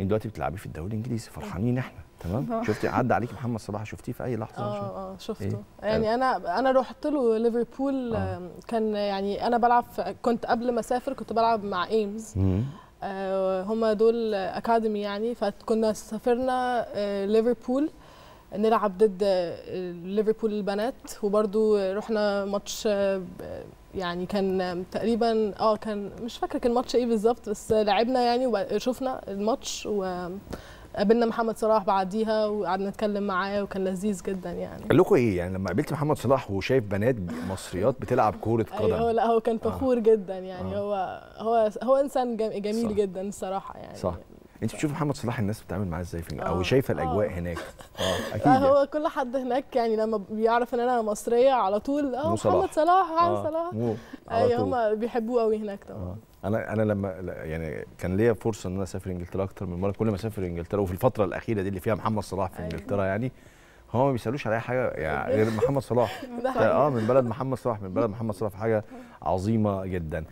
انت دلوقتي بتلعبي في الدوري الانجليزي فرحانين احنا تمام آه. شفتي عدى عليك محمد صلاح شفتيه في اي لحظه اه اه شفته إيه؟ يعني انا انا رحت له ليفربول آه. كان يعني انا بلعب كنت قبل ما اسافر كنت بلعب مع ايمز آه هم دول اكاديمي يعني فكنا سافرنا آه ليفربول نلعب ضد آه، ليفربول البنات وبرده رحنا ماتش آه، يعني كان تقريبا اه كان مش فاكره كان ماتش ايه بالظبط بس لعبنا يعني وشفنا الماتش و قابلنا محمد صلاح بعديها وقعدنا نتكلم معاه وكان لذيذ جدا يعني قال لكم ايه يعني لما قابلت محمد صلاح وشايف بنات مصريات بتلعب كوره أيوة، قدم أيوه لا هو كان فخور آه. جدا يعني آه. هو هو هو انسان جميل صح. جدا الصراحه يعني صح. انت بتشوف محمد صلاح الناس بتتعامل معاه ازاي في او آه، شايفه الاجواء أوه. هناك اه،, اه اكيد يعني. هو يعني. كل حد هناك يعني لما بيعرف ان انا مصريه على طول اه محمد صلاح آه، علي صلاح اي أيوة، هم بيحبوه قوي هناك طبعا انا انا لما يعني كان ليا فرصه ان انا اسافر انجلترا اكتر من مره كل ما اسافر انجلترا وفي الفتره الاخيره دي اللي فيها محمد صلاح في أيوة. انجلترا يعني هو ما بيسالوش على اي حاجه يعني غير محمد صلاح اه من بلد محمد صلاح من بلد محمد صلاح حاجه عظيمه جدا